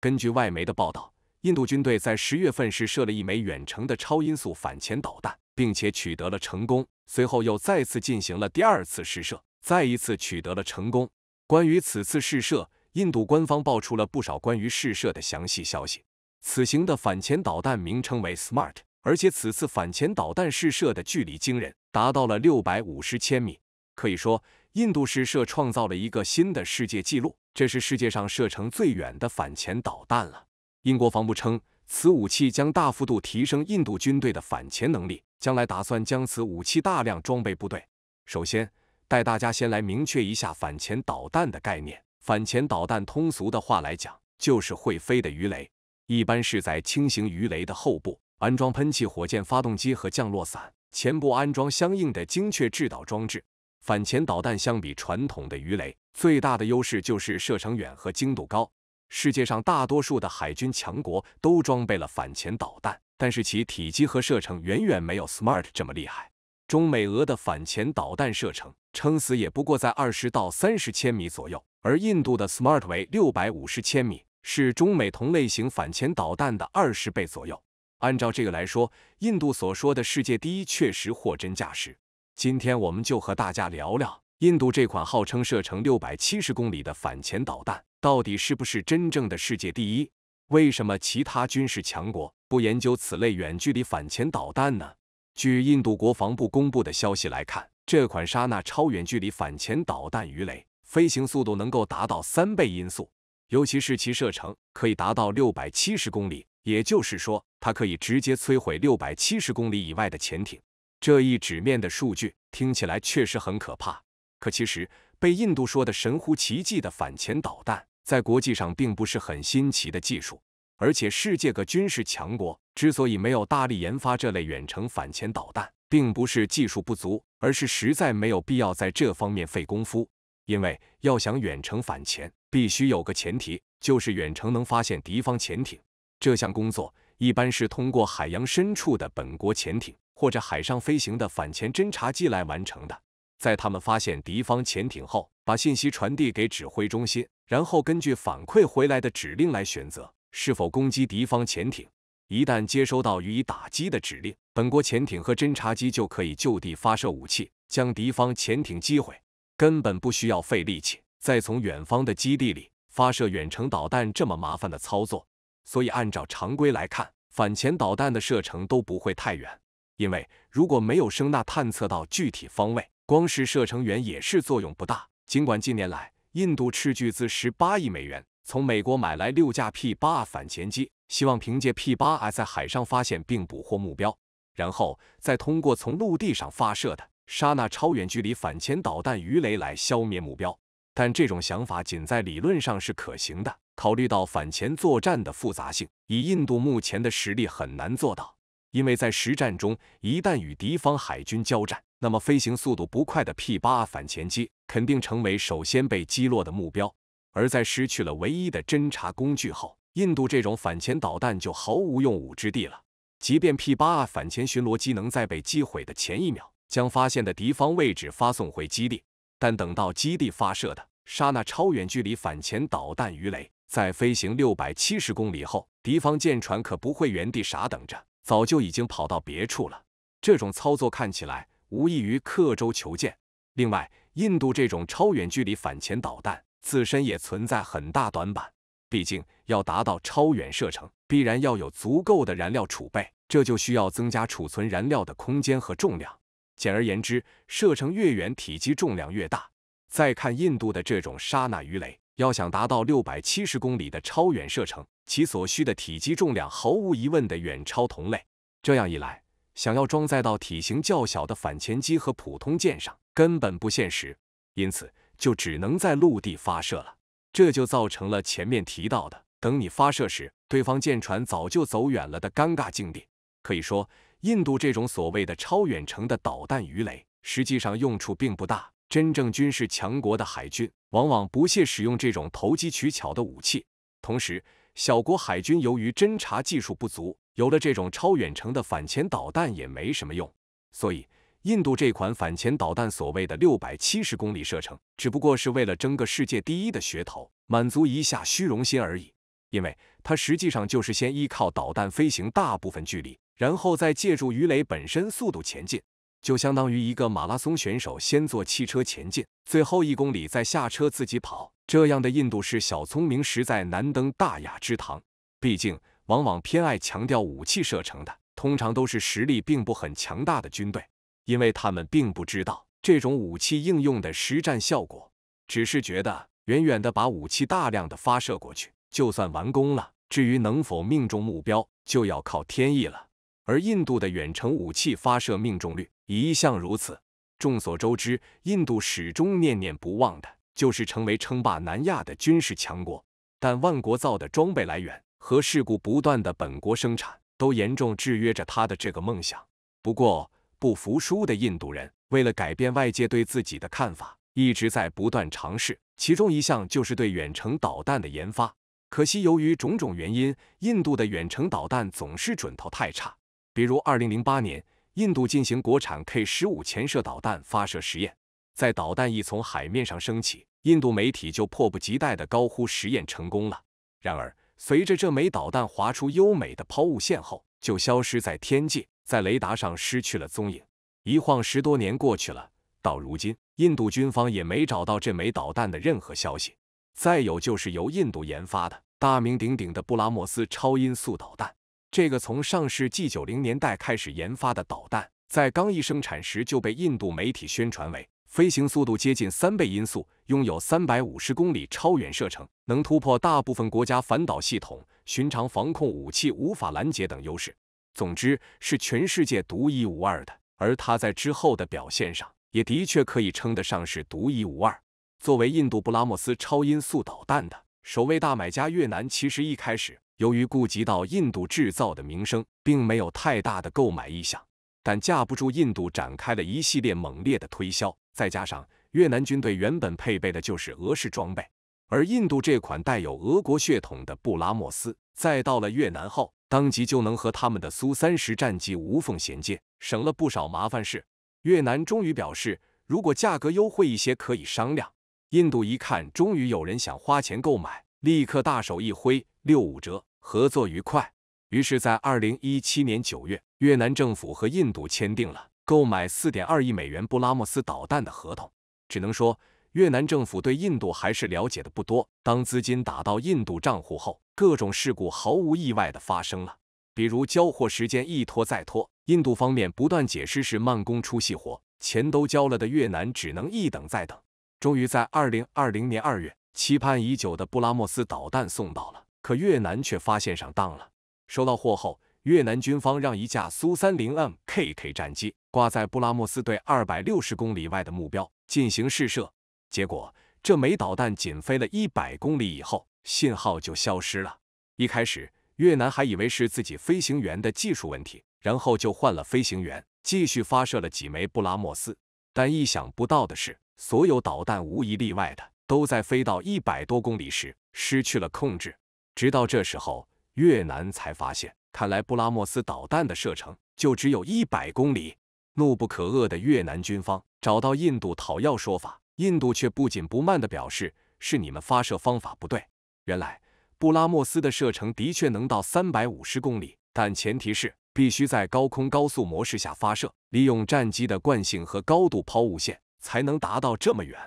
根据外媒的报道，印度军队在十月份时射了一枚远程的超音速反潜导弹，并且取得了成功。随后又再次进行了第二次试射，再一次取得了成功。关于此次试射，印度官方爆出了不少关于试射的详细消息。此行的反潜导弹名称为 SMART，而且此次反潜导弹试射的距离惊人，达到了六百五十千米，可以说印度试射创造了一个新的世界纪录。这是世界上射程最远的反潜导弹了。英国防部称，此武器将大幅度提升印度军队的反潜能力，将来打算将此武器大量装备部队。首先，带大家先来明确一下反潜导弹的概念。反潜导弹通俗的话来讲，就是会飞的鱼雷，一般是在轻型鱼雷的后部安装喷气火箭发动机和降落伞，前部安装相应的精确制导装置。反潜导弹相比传统的鱼雷。最大的优势就是射程远和精度高。世界上大多数的海军强国都装备了反潜导弹，但是其体积和射程远远没有 Smart 这么厉害。中美俄的反潜导弹射程撑死也不过在二十到三十千米左右，而印度的 Smart 为六百五十千米，是中美同类型反潜导弹的二十倍左右。按照这个来说，印度所说的“世界第一”确实货真价实。今天我们就和大家聊聊。印度这款号称射程六百七十公里的反潜导弹，到底是不是真正的世界第一？为什么其他军事强国不研究此类远距离反潜导弹呢？据印度国防部公布的消息来看，这款“沙纳”超远距离反潜导弹鱼雷，飞行速度能够达到三倍音速，尤其是其射程可以达到六百七十公里，也就是说，它可以直接摧毁六百七十公里以外的潜艇。这一纸面的数据听起来确实很可怕。可其实，被印度说的神乎其技的反潜导弹，在国际上并不是很新奇的技术。而且，世界各军事强国之所以没有大力研发这类远程反潜导弹，并不是技术不足，而是实在没有必要在这方面费功夫。因为要想远程反潜，必须有个前提，就是远程能发现敌方潜艇。这项工作一般是通过海洋深处的本国潜艇，或者海上飞行的反潜侦察机来完成的。在他们发现敌方潜艇后，把信息传递给指挥中心，然后根据反馈回来的指令来选择是否攻击敌方潜艇。一旦接收到予以打击的指令，本国潜艇和侦察机就可以就地发射武器，将敌方潜艇击毁，根本不需要费力气再从远方的基地里发射远程导弹这么麻烦的操作。所以，按照常规来看，反潜导弹的射程都不会太远，因为如果没有声呐探测到具体方位。光是射程远也是作用不大。尽管近年来印度斥巨资十八亿美元从美国买来六架 P 八反潜机，希望凭借 P 八在海上发现并捕获目标，然后再通过从陆地上发射的“沙纳”超远距离反潜导弹鱼雷来消灭目标。但这种想法仅在理论上是可行的。考虑到反潜作战的复杂性，以印度目前的实力很难做到。因为在实战中，一旦与敌方海军交战，那么，飞行速度不快的 P 八反潜机肯定成为首先被击落的目标。而在失去了唯一的侦察工具后，印度这种反潜导弹就毫无用武之地了。即便 P 八反潜巡逻机能在被击毁的前一秒将发现的敌方位置发送回基地，但等到基地发射的沙那，超远距离反潜导弹鱼雷在飞行六百七十公里后，敌方舰船可不会原地傻等着，早就已经跑到别处了。这种操作看起来。无异于刻舟求剑。另外，印度这种超远距离反潜导弹自身也存在很大短板。毕竟要达到超远射程，必然要有足够的燃料储备，这就需要增加储存燃料的空间和重量。简而言之，射程越远，体积重量越大。再看印度的这种沙纳鱼雷，要想达到六百七十公里的超远射程，其所需的体积重量毫无疑问的远超同类。这样一来，想要装载到体型较小的反潜机和普通舰上，根本不现实，因此就只能在陆地发射了。这就造成了前面提到的，等你发射时，对方舰船早就走远了的尴尬境地。可以说，印度这种所谓的超远程的导弹鱼雷，实际上用处并不大。真正军事强国的海军，往往不屑使用这种投机取巧的武器。同时，小国海军由于侦察技术不足，有了这种超远程的反潜导弹也没什么用，所以印度这款反潜导弹所谓的六百七十公里射程，只不过是为了争个世界第一的噱头，满足一下虚荣心而已。因为它实际上就是先依靠导弹飞行大部分距离，然后再借助鱼雷本身速度前进，就相当于一个马拉松选手先坐汽车前进，最后一公里再下车自己跑。这样的印度式小聪明实在难登大雅之堂，毕竟。往往偏爱强调武器射程的，通常都是实力并不很强大的军队，因为他们并不知道这种武器应用的实战效果，只是觉得远远的把武器大量的发射过去，就算完工了。至于能否命中目标，就要靠天意了。而印度的远程武器发射命中率一向如此。众所周知，印度始终念念不忘的就是成为称霸南亚的军事强国，但万国造的装备来源。和事故不断的本国生产，都严重制约着他的这个梦想。不过，不服输的印度人为了改变外界对自己的看法，一直在不断尝试。其中一项就是对远程导弹的研发。可惜，由于种种原因，印度的远程导弹总是准头太差。比如，2008年，印度进行国产 K15 潜射导弹发射实验，在导弹一从海面上升起，印度媒体就迫不及待地高呼实验成功了。然而，随着这枚导弹划出优美的抛物线后，就消失在天际，在雷达上失去了踪影。一晃十多年过去了，到如今，印度军方也没找到这枚导弹的任何消息。再有就是由印度研发的大名鼎鼎的布拉莫斯超音速导弹，这个从上世纪九零年代开始研发的导弹，在刚一生产时就被印度媒体宣传为。飞行速度接近三倍音速，拥有三百五十公里超远射程，能突破大部分国家反导系统、寻常防控武器无法拦截等优势。总之，是全世界独一无二的。而它在之后的表现上，也的确可以称得上是独一无二。作为印度布拉莫斯超音速导弹的首位大买家，越南其实一开始由于顾及到印度制造的名声，并没有太大的购买意向。但架不住印度展开了一系列猛烈的推销。再加上越南军队原本配备的就是俄式装备，而印度这款带有俄国血统的布拉莫斯，再到了越南后，当即就能和他们的苏三十战机无缝衔接，省了不少麻烦事。越南终于表示，如果价格优惠一些，可以商量。印度一看，终于有人想花钱购买，立刻大手一挥，六五折，合作愉快。于是，在二零一七年九月，越南政府和印度签订了。购买四点二亿美元布拉莫斯导弹的合同，只能说越南政府对印度还是了解的不多。当资金打到印度账户后，各种事故毫无意外的发生了，比如交货时间一拖再拖，印度方面不断解释是慢工出细活，钱都交了的越南只能一等再等。终于在二零二零年二月，期盼已久的布拉莫斯导弹送到了，可越南却发现上当了。收到货后，越南军方让一架苏三零 M K K 战机挂在布拉莫斯对二百六十公里外的目标进行试射，结果这枚导弹仅飞了一百公里以后，信号就消失了。一开始越南还以为是自己飞行员的技术问题，然后就换了飞行员继续发射了几枚布拉莫斯，但意想不到的是，所有导弹无一例外的都在飞到一百多公里时失去了控制。直到这时候，越南才发现。看来布拉莫斯导弹的射程就只有一百公里。怒不可遏的越南军方找到印度讨要说法，印度却不紧不慢地表示是你们发射方法不对。原来布拉莫斯的射程的确能到三百五十公里，但前提是必须在高空高速模式下发射，利用战机的惯性和高度抛物线才能达到这么远。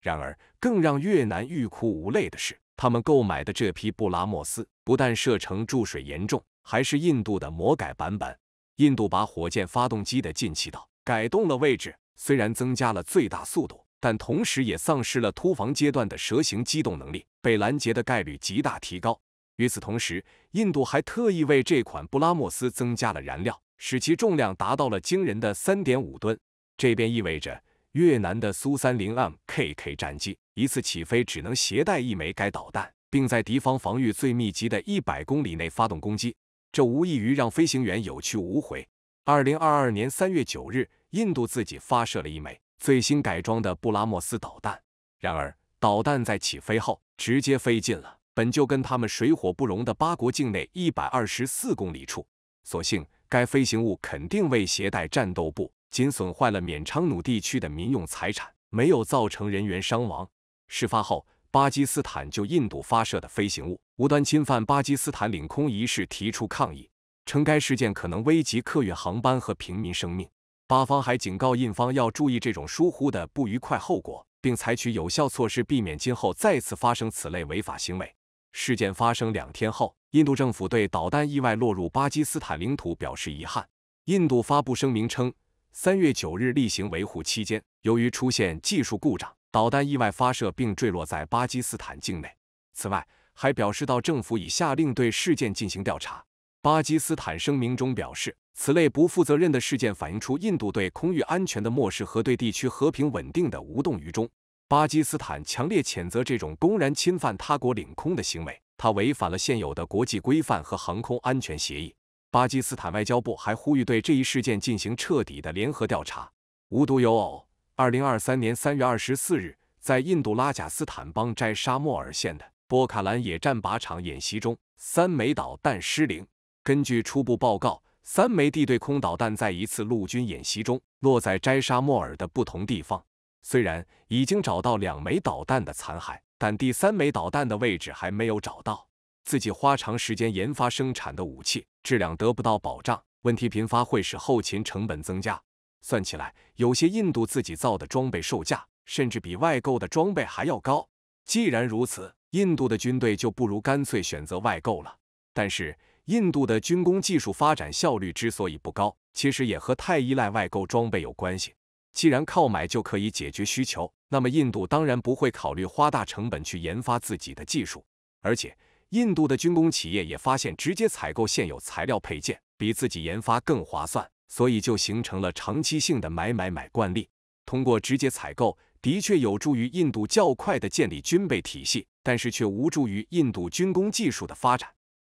然而，更让越南欲哭无泪的是，他们购买的这批布拉莫斯不但射程注水严重。还是印度的魔改版本，印度把火箭发动机的进气道改动了位置，虽然增加了最大速度，但同时也丧失了突防阶段的蛇形机动能力，被拦截的概率极大提高。与此同时，印度还特意为这款布拉莫斯增加了燃料，使其重量达到了惊人的三点五吨。这便意味着越南的苏三零 M K K 战机一次起飞只能携带一枚该导弹，并在敌方防御最密集的一百公里内发动攻击。这无异于让飞行员有去无回。二零二二年三月九日，印度自己发射了一枚最新改装的布拉莫斯导弹，然而导弹在起飞后直接飞进了本就跟他们水火不容的八国境内一百二十四公里处。所幸该飞行物肯定未携带战斗部，仅损坏了缅昌努地区的民用财产，没有造成人员伤亡。事发后。巴基斯坦就印度发射的飞行物无端侵犯巴基斯坦领空一事提出抗议，称该事件可能危及客运航班和平民生命。巴方还警告印方要注意这种疏忽的不愉快后果，并采取有效措施避免今后再次发生此类违法行为。事件发生两天后，印度政府对导弹意外落入巴基斯坦领土表示遗憾。印度发布声明称，3月9日例行维护期间，由于出现技术故障。导弹意外发射并坠落在巴基斯坦境内。此外，还表示到政府已下令对事件进行调查。巴基斯坦声明中表示，此类不负责任的事件反映出印度对空域安全的漠视和对地区和平稳定的无动于衷。巴基斯坦强烈谴责这种公然侵犯他国领空的行为，它违反了现有的国际规范和航空安全协议。巴基斯坦外交部还呼吁对这一事件进行彻底的联合调查。无独有偶。二零二三年三月二十四日，在印度拉贾斯坦邦斋沙莫尔县的波卡兰野战靶场演习中，三枚导弹失灵。根据初步报告，三枚地对空导弹在一次陆军演习中落在斋沙莫尔的不同地方。虽然已经找到两枚导弹的残骸，但第三枚导弹的位置还没有找到。自己花长时间研发生产的武器，质量得不到保障，问题频发会使后勤成本增加。算起来，有些印度自己造的装备售价甚至比外购的装备还要高。既然如此，印度的军队就不如干脆选择外购了。但是，印度的军工技术发展效率之所以不高，其实也和太依赖外购装备有关系。既然靠买就可以解决需求，那么印度当然不会考虑花大成本去研发自己的技术。而且，印度的军工企业也发现，直接采购现有材料配件比自己研发更划算。所以就形成了长期性的买买买惯例。通过直接采购，的确有助于印度较快地建立军备体系，但是却无助于印度军工技术的发展。